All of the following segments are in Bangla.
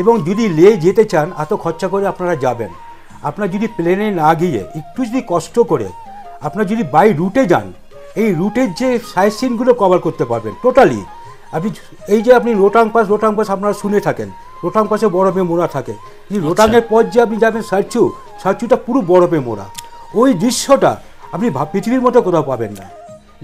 এবং যদি লে যেতে চান এত খরচা করে আপনারা যাবেন আপনার যদি প্লেনে না গিয়ে একটু যদি কষ্ট করে আপনার যদি বাই রুটে যান এই রুটের যে সাইড সিনগুলো কভার করতে পারবেন টোটালি আপনি এই যে আপনি রোটাং পাস রোটাং পাস আপনারা শুনে থাকেন রোটাং পাসে বরফে মোড়া থাকে রোটাংয়ের আচ্ছা। পর যে আপনি যাবেন সারচু সারচুটা পুরো বরফে মোড়া ওই দৃশ্যটা আপনি পৃথিবীর মতো কোথাও পাবেন না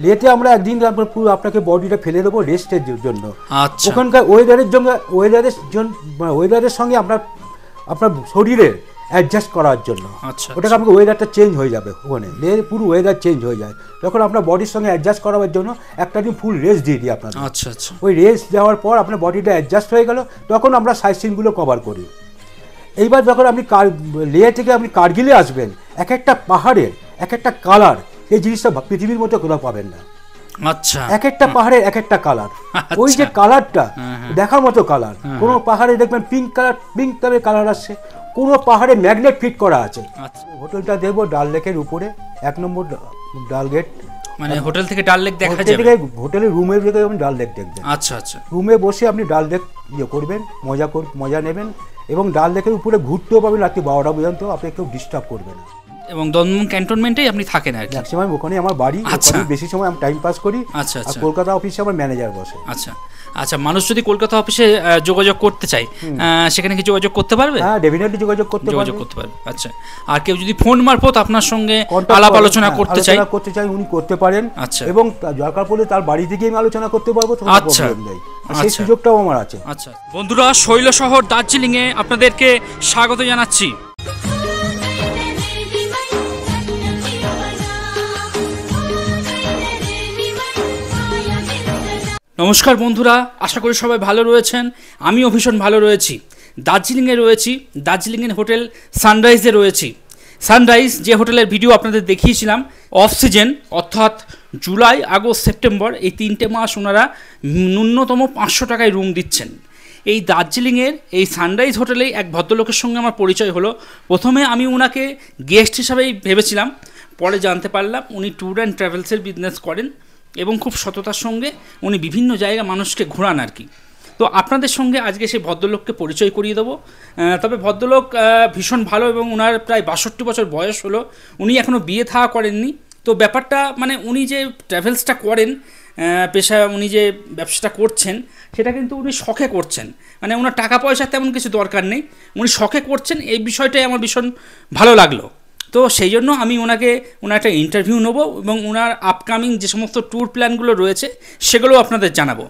লেতে আমরা একদিন পুরো আপনাকে বডিটা ফেলে দেবো রেস্টের জন্য আচ্ছা। ওখানকার ওয়েদারের জন্য ওয়েদারের জন্য ওয়েদারের সঙ্গে আপনার আপনার শরীরের অ্যাডজাস্ট করার জন্য আচ্ছা, ওটাকে আপনাকে ওয়েদারটা চেঞ্জ হয়ে যাবে ওখানে লে পুরো ওয়েদার চেঞ্জ হয়ে যায় তখন আপনার বডির সঙ্গে অ্যাডজাস্ট করাবার জন্য একটা দিন ফুল রেস্ট দিয়ে দিই আপনার আচ্ছা আচ্ছা ওই রেস্ট দেওয়ার পর আপনার বডিটা অ্যাডজাস্ট হয়ে গেল তখন আমরা সাইট সিনগুলো কভার করি এইবার যখন আপনি কার লে থেকে আপনি কার্গিলে আসবেন এক একটা পাহাড়ের এক একটা কালার এই জিনিসটা পৃথিবীর মধ্যে কোথাও পাবেন না আচ্ছা এক একটা পাহাড়ের এক একটা কালার আচ্ছা। ওই যে কালারটা দেখার মতো কালার কোনো পাহাড়ে দেখবেন পিঙ্ক কালার পিঙ্ক কালার আসছে পাহাড়ে ম্যাগনেট ফিট করা আছে আচ্ছা। হোটেলটা দেখবো ডাল লেকের উপরে এক নম্বর ডাল গেট মানে হোটেল থেকে ডাল লেক দেখা যাবে হোটেলের রুমের ভেতরে আপনি ডাল লেক দেখবেন আচ্ছা আচ্ছা রুমে বসে আপনি ডাল লেক ইয়ে করবেন মজা মজা নেবেন এবং ডাল লেকের উপরে ঘুরতেও পাবেন রাত্রি বারোটা পর্যন্ত আপনি কেউ ডিস্টার্ব করবে না এবং দনমুন ক্যান্টনমেন্টেই আপনি থাকেন আর কি সময় ওখানে আমার বাড়ি আচ্ছা বেশি সময় আমি টাইম পাস করি আচ্ছা আচ্ছা কলকাতা অফিসে আমার ম্যানেজার বসে আচ্ছা আচ্ছা মানুষ যদি কলকাতা অফিসে যোগাযোগ করতে চায় সেখানে কি যোগাযোগ করতে পারবে হ্যাঁ ডেফিনেটলি যোগাযোগ করতে যোগাযোগ করতে পারবে আচ্ছা আর কেউ যদি ফোন মারফত আপনার সঙ্গে আলাপ আলোচনা হ্যাঁ, করতে চাই করতে চাই উনি করতে পারেন আচ্ছা এবং দরকার পড়লে তার বাড়ি থেকে আমি আলোচনা করতে পারবো আচ্ছা সেই আচ্ছা। সুযোগটাও আমার আছে আচ্ছা বন্ধুরা শৈলশহর দার্জিলিংয়ে আপনাদেরকে স্বাগত জানাচ্ছি নমস্কার বন্ধুরা আশা করি সবাই ভালো রয়েছেন আমিও ভীষণ ভালো রয়েছি দার্জিলিংয়ে রয়েছি দার্জিলিংয়ের হোটেল সানরাইজে রয়েছি সানরাইজ যে হোটেলের ভিডিও আপনাদের দেখিয়েছিলাম অফ সিজন অর্থাৎ জুলাই আগস্ট সেপ্টেম্বর এই তিনটে মাস ওনারা ন্যূনতম পাঁচশো টাকায় রুম দিচ্ছেন এই দার্জিলিংয়ের এই সানরাইজ হোটেলেই এক ভদ্রলোকের সঙ্গে আমার পরিচয় হলো প্রথমে আমি ওনাকে গেস্ট হিসাবেই ভেবেছিলাম পরে জানতে পারলাম উনি ট্যুর অ্যান্ড ট্রাভেলসের বিজনেস করেন এবং খুব সততার সঙ্গে উনি বিভিন্ন জায়গা মানুষকে ঘোরান আর কি তো আপনাদের সঙ্গে আজকে সেই ভদ্রলোককে পরিচয় করিয়ে দেবো তবে ভদ্রলোক ভীষণ ভালো এবং ওনার প্রায় বাষট্টি বছর বয়স হলো উনি এখনও বিয়ে থাওয়া করেননি তো ব্যাপারটা মানে উনি যে ট্র্যাভেলসটা করেন পেশা উনি যে ব্যবসাটা করছেন সেটা কিন্তু উনি শখে করছেন মানে ওনার টাকা পয়সা তেমন কিছু দরকার নেই উনি শখে করছেন এই বিষয়টাই আমার ভীষণ ভালো লাগলো তো সেই জন্য আমি ওনাকে ওনার একটা ইন্টারভিউ নেবো এবং ওনার আপকামিং যে সমস্ত ট্যুর প্ল্যানগুলো রয়েছে সেগুলো আপনাদের জানাবো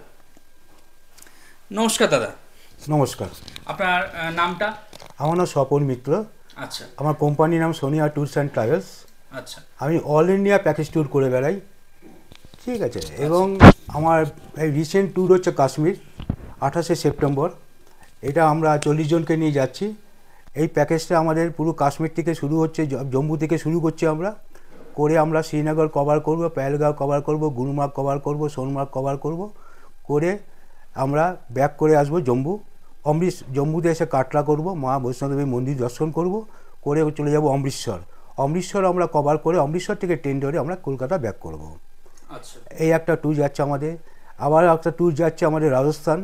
নমস্কার দাদা নমস্কার আপনার নামটা আমার নাম স্বপন মিত্র আচ্ছা আমার কোম্পানির নাম সোনিয়া ট্যুরস অ্যান্ড ট্রাভেলস আচ্ছা আমি অল ইন্ডিয়া প্যাকেজ ট্যুর করে বেড়াই ঠিক আছে আচ্ছা। এবং আমার এই রিসেন্ট ট্যুর হচ্ছে কাশ্মীর আঠাশে সেপ্টেম্বর এটা আমরা চল্লিশ জনকে নিয়ে যাচ্ছি এই প্যাকেজটা আমাদের পুরো কাশ্মীর থেকে শুরু হচ্ছে জম্মু থেকে শুরু করছি আমরা করে আমরা শ্রীনগর কভার করব প্যালগাঁও কভার করব গুলমার্গ কভার করব সোনমার্গ কভার করব করে আমরা ব্যাক করে আসব জম্মু অমৃত জম্মুতে এসে কাটলা করব মা বৈষ্ণবদেবীর মন্দির দর্শন করব করে চলে যাব অমৃতসর অমৃতসর আমরা কভার করে অমৃতসর থেকে ট্রেন ধরে আমরা কলকাতা ব্যাক করব আচ্ছা। এই একটা ট্যুর যাচ্ছে আমাদের আবার একটা ট্যুর যাচ্ছে আমাদের রাজস্থান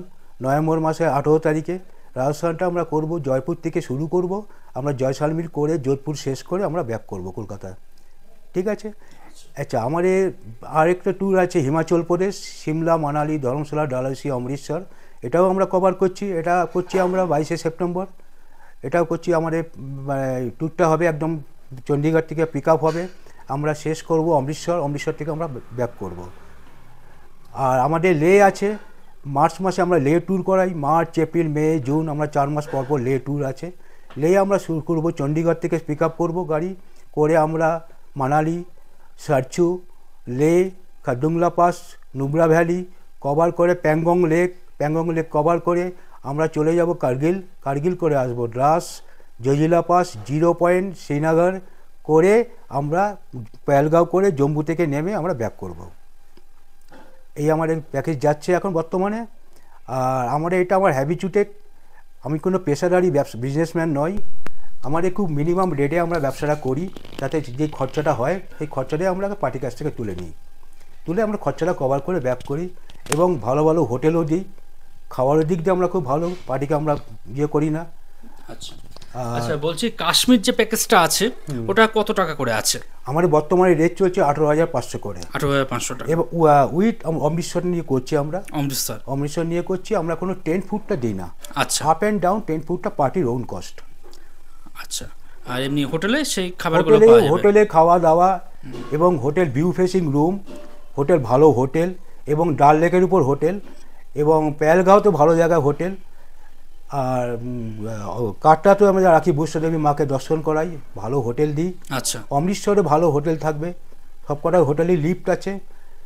নভেম্বর মাসে আঠেরো তারিখে রাজস্থানটা আমরা করব জয়পুর থেকে শুরু করব আমরা জয়সালমির করে যোধপুর শেষ করে আমরা ব্যাক করব কলকাতা ঠিক আছে আচ্ছা আমাদের আরেকটা ট্যুর আছে হিমাচল প্রদেশ সিমলা মানালি ধর্মশালা ডালাসি অমৃতসর এটাও আমরা কভার করছি এটা করছি আমরা বাইশে সেপ্টেম্বর এটাও করছি আমাদের ট্যুরটা মানে, হবে একদম চণ্ডীগড় থেকে পিক হবে আমরা শেষ করব অমৃতসর অমৃতসর থেকে আমরা ব্যাক করব আর আমাদের লে আছে মার্চ মাসে আমরা লে ট্যুর করাই মার্চ এপ্রিল মে জুন আমরা চার মাস পর পর লে ট্যুর আছে লে আমরা শুরু করবো চণ্ডীগড় থেকে পিক আপ করবো গাড়ি করে আমরা Manali Sarchu Leh Khardungla pass Nubra valley cover করে Pangong lake Pangong lake cover করে আমরা চলে যাব কার্গিল কার্গিল করে আসব Dras Zojila pass zero point Srinagar করে আমরা প্যালগাঁও করে জম্মু থেকে নেমে আমরা ব্যাক করবো এই আমার এই প্যাকেজ যাচ্ছে এখন বর্তমানে আর আমার এটা আমার হ্যাবিচুটেড আমি কোনো পেশাদারি ব্যবসা বিজনেসম্যান নই আমার খুব মিনিমাম রেটে আমরা ব্যবসাটা করি তাতে যে খরচাটা হয় সেই খরচাটাই আমরা পার্টির কাছ থেকে তুলে নিই তুলে আমরা খরচাটা কভার করে ব্যাক করি এবং ভালো ভালো হোটেলও দিই খাবারের দিক দিয়ে আমরা খুব ভালো পার্টিকে আমরা ইয়ে করি না আচ্ছা আচ্ছা বলছি কাশ্মীর যে প্যাকেজটা আছে ওটা কত টাকা করে আছে আমাদের বর্তমানে রেট চলছে আঠারো হাজার পাঁচশো করে আঠারো হাজার পাঁচশো টাকা এবং উইথ অমৃতসর নিয়ে করছি আমরা অমৃতসর অমৃতসর নিয়ে করছি আমরা কোনো টেন ফুটটা দিই না আচ্ছা আপ অ্যান্ড ডাউন টেন ফুটটা পার্টির ওন কস্ট আচ্ছা আর এমনি হোটেলে সেই খাবারগুলো পাওয়া হোটেলে খাওয়া দাওয়া এবং hotel view facing room hotel ভালো হোটেল এবং ডাল লেকের উপর হোটেল এবং প্যালগাঁও তো ভালো জায়গা হোটেল আর কাঠটাতেও আমরা রাখি বৈষ্ণদেবী মাকে দর্শন করাই ভালো হোটেল দিই আচ্ছা অমৃতসরে ভালো হোটেল থাকবে সব কটা হোটেলে লিফট আছে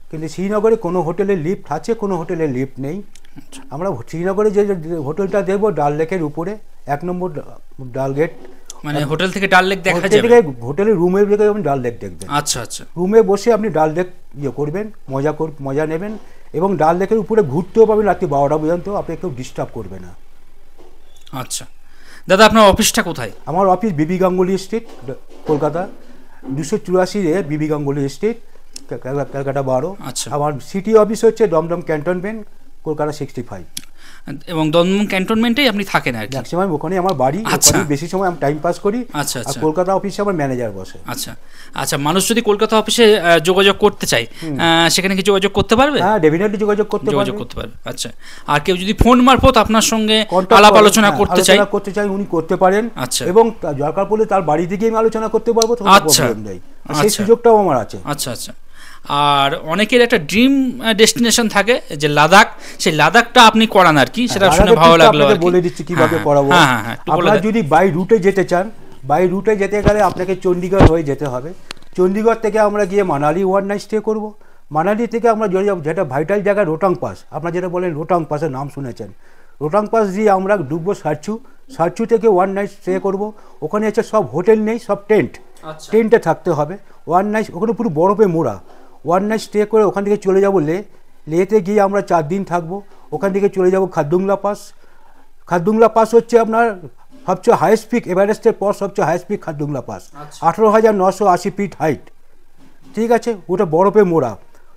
কিন্তু শ্রীনগরে কোনো হোটেলে লিফট আছে কোনো হোটেলে লিফট নেই আচ্ছা। আমরা শ্রীনগরে যে হোটেলটা দেবো ডাল লেকের উপরে এক নম্বর ডাল গেট মানে হোটেল থেকে ডাল লেক দেখা যাবে থেকে হোটেলে রুমে থেকে আপনি ডাল লেক দেখবেন আচ্ছা আচ্ছা রুমে বসে আপনি ডাল লেক ইয়ে করবেন মজা কর মজা নেবেন এবং ডাল লেকের উপরে ঘুরতেও পাবেন রাত্রি বারোটা পর্যন্ত আপনি কেউ ডিস্টার্ব করবে না আচ্ছা দাদা আপনার অফিসটা কোথায় আমার অফিস বিবি গাঙ্গুলি স্ট্রিট কলকাতা দুশো চুরাশি এ বিবি গাঙ্গুলি স্ট্রিট ক্যালকাটা বারো আচ্ছা আমার সিটি অফিস হচ্ছে Dumdum cantonment Kolkata sixty five এবং দমদম ক্যান্টনমেন্টেই আপনি থাকেন আর কি সময় ওখানে আমার বাড়ি আচ্ছা বেশি সময় আমি টাইম পাস করি আচ্ছা আচ্ছা কলকাতা অফিসে আমার ম্যানেজার বসে আচ্ছা আচ্ছা মানুষ যদি কলকাতা অফিসে যোগাযোগ করতে চায় সেখানে কি যোগাযোগ করতে পারবে হ্যাঁ ডেফিনেটলি যোগাযোগ করতে যোগাযোগ করতে পারবে আচ্ছা আর কেউ যদি ফোন মারফত আপনার সঙ্গে আলাপ আলোচনা হ্যাঁ, করতে চায় আলাপ করতে চায় উনি করতে পারেন আচ্ছা এবং দরকার পড়লে তার বাড়ি থেকে আমি আলোচনা করতে পারবো আচ্ছা সেই আচ্ছা। সুযোগটাও আমার আছে আচ্ছা আচ্ছা আর অনেকের একটা ড্রিম ডেস্টিনেশন থাকে যে লাদাখ সেই লাদাখটা আপনি করান আর কি হ্যাঁ, সেটা শুনে ভালো লাগলো বলে দিচ্ছি কিভাবে হ্যাঁ, হ্যাঁ, করাবো হ্যাঁ হ্যাঁ আপনারা যদি বাই রুটে যেতে চান বাই রুটে যেতে গেলে আপনাকে চণ্ডীগড় হয়ে যেতে হবে চণ্ডীগড় থেকে আমরা গিয়ে মানালি ওয়ান নাইট স্টে করব মানালি থেকে আমরা যেটা ভাইটাল জায়গা রোটাং পাস আপনারা যেটা বলেন রোটাং পাসের নাম শুনেছেন রোটাং পাস দিয়ে আমরা ডুববো সারচু সারচু থেকে ওয়ান নাইট স্টে করব ওখানে হচ্ছে সব হোটেল নেই সব টেন্ট আচ্ছা। টেন্টে থাকতে হবে ওয়ান নাইট ওখানে পুরো বরফে মোড়া ওয়ান নাইট স্টে করে ওখান থেকে চলে যাবো লে লেতে গিয়ে আমরা চার দিন থাকবো ওখান থেকে চলে যাব খাদ্দুংলা পাস খাদ্দুংলা পাস হচ্ছে আপনার সবচেয়ে হাইস্ট পিক এভারেস্টের পর সবচেয়ে হাইস্ট পিক খাদ্দুংলা পাস আচ্ছা। আঠেরো হাজার নশো আশি ফিট হাইট ঠিক আছে ওটা বরফে মোড়া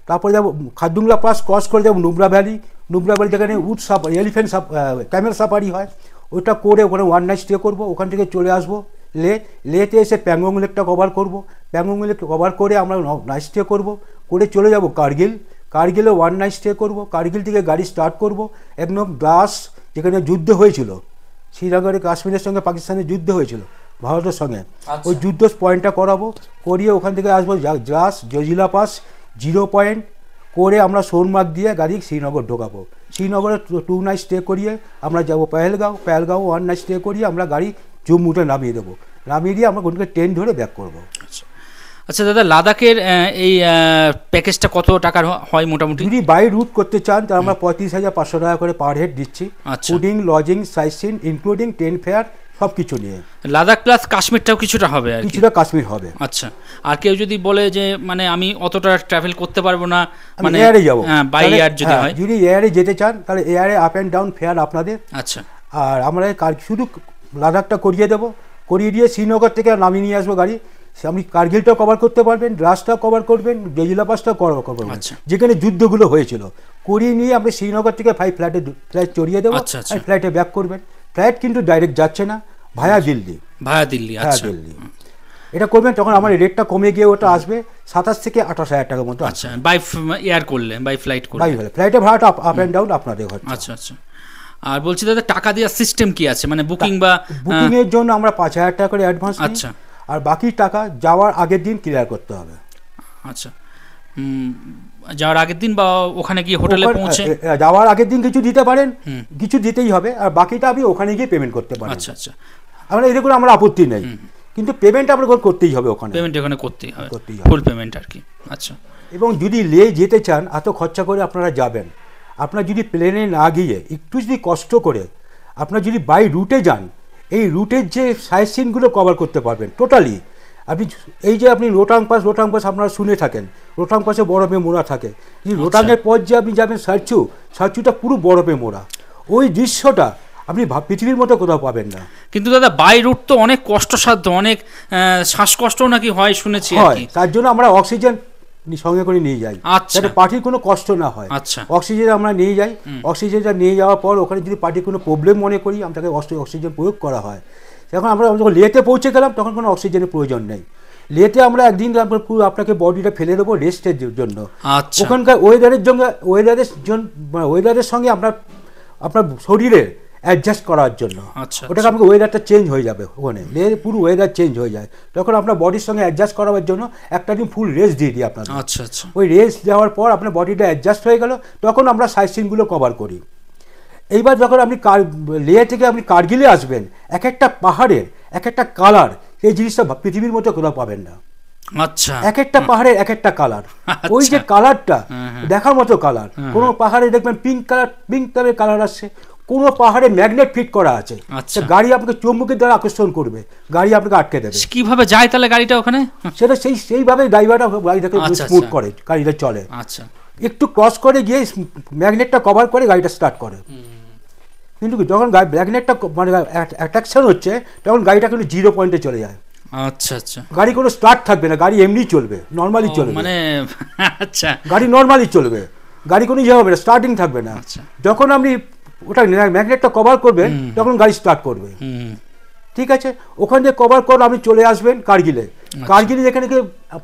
তারপরে যাবো খাদ্দুংলা পাস ক্রস করে যাবো নুবরা ভ্যালি নুবরা ভ্যালি যেখানে উট সাপ এলিফেন্ট সাপ ক্যামেল সাফারি হয় ওটা করে ওখানে ওয়ান নাইট স্টে করবো ওখান থেকে চলে আসবো লে লেতে এসে প্যাংগং লেকটা কভার করব প্যাংগং লেক কভার করে আমরা নাইট স্টে করবো করে চলে যাব কার্গিল কার্গিলে ওয়ান নাইট স্টে করবো কার্গিল থেকে গাড়ি স্টার্ট করবো একদম দাস যেখানে যুদ্ধ হয়েছিল শ্রীনগরে কাশ্মীরের সঙ্গে পাকিস্তানের যুদ্ধ হয়েছিল ভারতের সঙ্গে আচ্ছা। ওই যুদ্ধ পয়েন্টটা করাবো করিয়ে ওখান থেকে আসবো গ্লাস জজিলা পাস জিরো পয়েন্ট করে আমরা সোনমার্গ দিয়ে গাড়ি শ্রীনগর ঢোকাবো শ্রীনগরে টু নাইট স্টে করিয়ে আমরা যাব Pahalgam Pahalgam one night stay করিয়ে আমরা গাড়ি জম্মুটা নামিয়ে দেবো নামিয়ে দিয়ে আমরা কোনকে ট্রেন ধরে ব্যাক করবো আচ্ছা। আচ্ছা দাদা লাদাখের এই প্যাকেজটা কত টাকার হয় মোটামুটি যদি বাই রুট করতে চান তাহলে আমরা পঁয়ত্রিশ হাজার পাঁচশো টাকা করে পার হেড দিচ্ছি ফুডিং লজিং সাইসিন ইনক্লুডিং টেন ফেয়ার সব কিছু নিয়ে লাদাখ প্লাস কাশ্মীরটাও কিছুটা হবে আর কিছুটা কাশ্মীর হবে আচ্ছা আর কেউ যদি বলে যে মানে আমি অতটা ট্রাভেল করতে পারবো না মানে এয়ারে যাবো বাই হ্যাঁ, এয়ার যদি হ্যাঁ, হয় যদি এয়ারে যেতে চান তাহলে এয়ারে আপ অ্যান্ড ডাউন ফেয়ার আপনাদের আচ্ছা আর আমরা শুধু লাদাখটা করিয়ে দেবো করিয়ে দিয়ে শ্রীনগর থেকে নামিয়ে নিয়ে আসবো গাড়ি আপনি কার্গিলটাও কভার করতে পারবেন দ্রাসটাও কভার করবেন গেজিলা পাসটাও কভার করবেন আচ্ছা। যেখানে যুদ্ধগুলো হয়েছিল করিয়ে নিয়ে আপনি শ্রীনগর থেকে ফাইভ ফ্লাইটে ফ্লাইট চড়িয়ে দেবো ফ্ল্যাটে ফ্লাইটে ব্যাক করবেন ফ্লাইট কিন্তু ডাইরেক্ট যাচ্ছে না ভায়া আচ্ছা। দিল্লি ভায়া দিল্লি ভায়া আচ্ছা। দিল্লি এটা করবেন তখন আমার রেটটা কমে গিয়ে ওটা আসবে সাতাশ থেকে আঠাশ হাজার টাকার মতো আচ্ছা বাই এয়ার করলে বাই ফ্লাইট করলে বাই ফ্লাইটে ভাড়াটা আপ অ্যান্ড ডাউন আপনাদের ঘর আচ্ছা আচ্ছা আর বলছি দাদা টাকা দেওয়ার সিস্টেম কি আছে মানে বুকিং বা বুকিং এর জন্য আমরা পাঁচ হাজার টাকা করে অ্যাডভান্স আচ্ছা আর বাকি টাকা যাওয়ার আগের দিন ক্লিয়ার করতে হবে আচ্ছা যাওয়ার আগের দিন বা ওখানে গিয়ে হোটেলে পৌঁছে যাওয়ার আগের দিন কিছু দিতে পারেন কিছু দিতেই হবে আর বাকিটা আপনি ওখানে গিয়ে পেমেন্ট করতে পারেন আচ্ছা আচ্ছা আমরা এতে করে আমার আপত্তি নেই কিন্তু পেমেন্ট আপনাকে করতেই হবে ওখানে পেমেন্ট ওখানে করতেই হবে করতেই হবে ফুল পেমেন্ট আর কি আচ্ছা এবং যদি লে যেতে চান এত খরচা করে আপনারা যাবেন আপনার যদি প্লেনে না গিয়ে একটু যদি কষ্ট করে আপনার যদি বাই রুটে যান এই রুটের যে সাইড সিনগুলো কভার করতে পারবেন টোটালি আপনি এই যে আপনি রোটাং পাস রোটাং পাস আপনারা শুনে থাকেন রোটাং পাসে বরফে মোড়া থাকে এই আচ্ছা। রোটাংয়ের পর যে আপনি যাবেন সার্চু সার্চুটা পুরো বরফে মোড়া ওই দৃশ্যটা আপনি পৃথিবীর মতো কোথাও পাবেন না কিন্তু দাদা বাই রুট তো অনেক কষ্টসাধ্য অনেক শ্বাসকষ্টও নাকি হয় শুনেছি হয় তার জন্য আমরা অক্সিজেন সঙ্গে করে নিয়ে যাই আচ্ছা। যাতে পার্টির কোনো কষ্ট না হয় আচ্ছা। অক্সিজেন আমরা নিয়ে যাই অক্সিজেনটা নিয়ে যাওয়ার পর ওখানে যদি পার্টির কোনো প্রবলেম মনে করি আমাকে অক্সিজেন প্রয়োগ করা হয় এখন আমরা যখন লেতে পৌঁছে গেলাম তখন কোনো অক্সিজেনের প্রয়োজন নেই লেতে আমরা একদিন পুরো আপনাকে বডিটা ফেলে দেবো রেস্টের জন্য আচ্ছা। ওখানকার ওয়েদারের জন্য ওয়েদারের জন্য ওয়েদারের সঙ্গে আপনার আপনার শরীরের অ্যাডজাস্ট করার জন্য আচ্ছা, ওটাকে আপনাকে ওয়েদারটা চেঞ্জ হয়ে যাবে ওখানে মেয়ের পুরো ওয়েদার চেঞ্জ হয়ে যায় তখন আপনার বডির সঙ্গে অ্যাডজাস্ট করাবার জন্য একটা দিন ফুল রেস্ট দিয়ে দিই আপনার আচ্ছা আচ্ছা ওই রেস্ট দেওয়ার পর আপনার বডিটা অ্যাডজাস্ট হয়ে গেল তখন আমরা সাইট সিনগুলো কভার করি এইবার যখন আপনি কার লেহ থেকে আপনি কার্গিলে আসবেন এক একটা পাহাড়ের এক একটা কালার এই জিনিসটা পৃথিবীর মতো কোথাও পাবেন না আচ্ছা এক একটা পাহাড়ের এক একটা কালার আচ্ছা। ওই যে কালারটা দেখার মতো কালার কোন পাহাড়ে দেখবেন পিঙ্ক কালার পিঙ্ক কালারের কালার আসছে কোনো পাহাড়ে ম্যাগনেট ফিট করা আছে আচ্ছা গাড়ি আপনাকে চুম্বকের দ্বারা আকর্ষণ করবে গাড়ি আপনাকে আটকে দেবে কিভাবে যায় তাহলে গাড়িটা ওখানে সেটা সেই সেইভাবে ড্রাইভারটা গাড়িটাকে স্মুথ আচ্ছা, আচ্ছা। করে গাড়িটা চলে আচ্ছা একটু ক্রস করে গিয়ে ম্যাগনেটটা কভার করে গাড়িটা স্টার্ট করে কিন্তু যখন ম্যাগনেটটা মানে অ্যাট্রাকশন হচ্ছে তখন গাড়িটা কিন্তু জিরো পয়েন্টে চলে যায় আচ্ছা আচ্ছা গাড়ি কোনো স্টার্ট থাকবে না গাড়ি এমনি চলবে নর্মালি চলবে মানে আচ্ছা গাড়ি নর্মালি চলবে গাড়ি কোনো ইয়ে হবে না স্টার্টিং থাকবে না আচ্ছা। যখন আপনি ওটা ম্যাগনেটটা কভার করবে তখন গাড়ি স্টার্ট করবে ঠিক আছে ওখান দিয়ে কভার করে আপনি চলে আসবেন কার্গিলে আচ্ছা। কার্গিলে যেখানে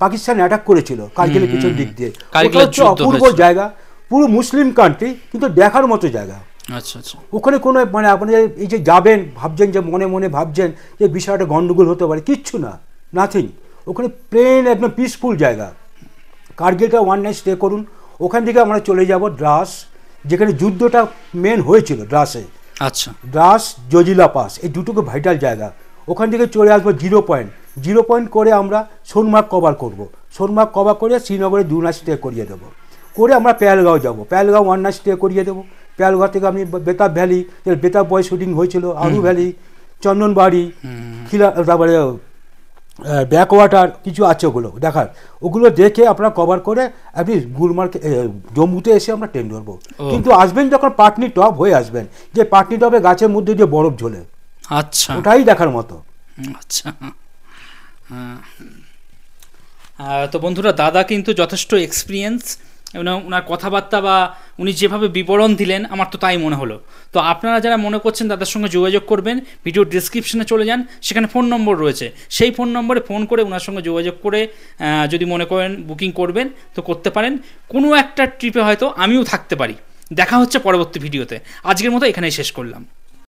পাকিস্তান অ্যাটাক করেছিল কার্গিলের পিছন দিক দিয়ে ওটা হচ্ছে অপূর্ব জায়গা পুরো মুসলিম কান্ট্রি কিন্তু দেখার মতো জায়গা আচ্ছা, আচ্ছা। ওখানে কোনো মানে আপনি এই যে যাবেন ভাবছেন যে মনে মনে ভাবছেন যে বিষয়টা গণ্ডগোল হতে পারে কিচ্ছু না নাথিং ওখানে প্লেন একদম পিসফুল জায়গা কার্গিলটা ওয়ান নাইট স্টে করুন ওখান থেকে আমরা চলে যাব দ্রাস যেখানে যুদ্ধটা মেন হয়েছিল ড্রাসে আচ্ছা ড্রাস জজিলা পাস এই দুটোকে ভাইটাল জায়গা ওখান থেকে চলে আসবো জিরো পয়েন্ট জিরো পয়েন্ট করে আমরা সোনমার্গ কভার করব। সোনমার্গ কভার করে শ্রীনগরে দু নাচ স্টে করিয়ে দেবো করে আমরা প্যালগাঁও যাব প্যালগাঁও ওয়ান নাচ স্টে করিয়ে দেবো প্যালগাঁও থেকে আমি বেতাব ভ্যালি বেতাব বয় শুটিং হয়েছিল আলু ভ্যালি চন্দনবাড়ি খিলা তারপরে ব্যাকওয়াটার কিছু আছে ওগুলো দেখার ওগুলো দেখে আপনারা কভার করে আপনি গুলমার্কে জম্মুতে এসে আমরা ট্রেন ধরবো কিন্তু আসবেন যখন পাটনি টপ হয়ে আসবেন যে পাটনি টপে গাছের মধ্যে যে বরফ ঝোলে আচ্ছা ওটাই দেখার মতো আচ্ছা তো বন্ধুরা দাদা কিন্তু যথেষ্ট এক্সপিরিয়েন্স ওনার কথাবার্তা বা উনি যেভাবে বিবরণ দিলেন আমার তো তাই মনে হলো তো আপনারা যারা মনে করছেন তাদের সঙ্গে যোগাযোগ করবেন ভিডিও ডিসক্রিপশনে চলে যান সেখানে ফোন নম্বর রয়েছে সেই ফোন নম্বরে ফোন করে ওনার সঙ্গে যোগাযোগ করে যদি মনে করেন বুকিং করবেন তো করতে পারেন কোনো একটা ট্রিপে হয়তো আমিও থাকতে পারি দেখা হচ্ছে পরবর্তী ভিডিওতে আজকের মতো এখানেই শেষ করলাম